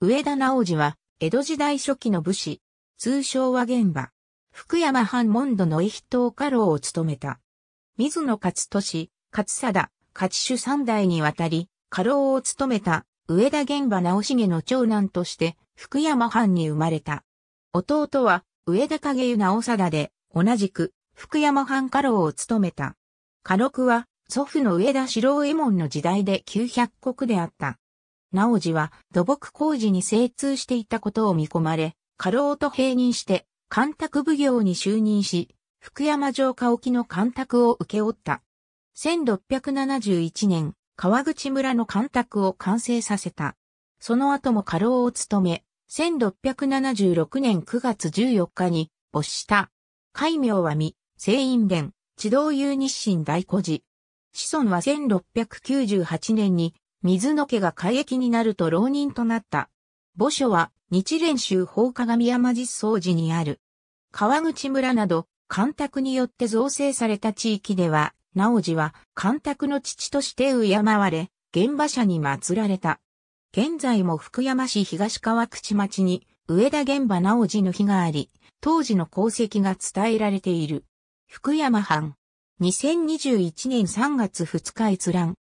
上田直治は、江戸時代初期の武士、通称は現場、福山藩門戸の一等家老を務めた。水野勝利、勝貞、勝主三代にわたり、家老を務めた上田玄馬直重の長男として、福山藩に生まれた。弟は、上田影湯直貞で、同じく、福山藩家老を務めた。家禄は、祖父の上田四郎右衛門の時代で900国であった。直次は土木工事に精通していたことを見込まれ、過労と併任して、干拓奉行に就任し、福山城下沖の干拓を受け負った。1671年、川口村の干拓を完成させた。その後も過労を務め、1676年9月14日に没した。戒名は未、聖院連、地道有日清大古寺。子孫は1698年に水野家が改役になると浪人となった。墓所は日蓮宗法鏡山実相寺にある。川口村など、干拓によって造成された地域では、直寺は干拓の父として敬われ、現場者に祀られた。現在も福山市東川口町に上田現場直寺の碑があり、当時の功績が伝えられている。福山藩。2021年3月2日閲覧。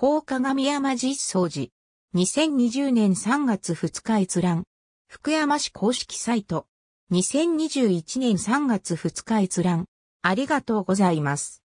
法鏡山実相寺。2020年3月2日閲覧。福山市公式サイト。2021年3月2日閲覧。ありがとうございます。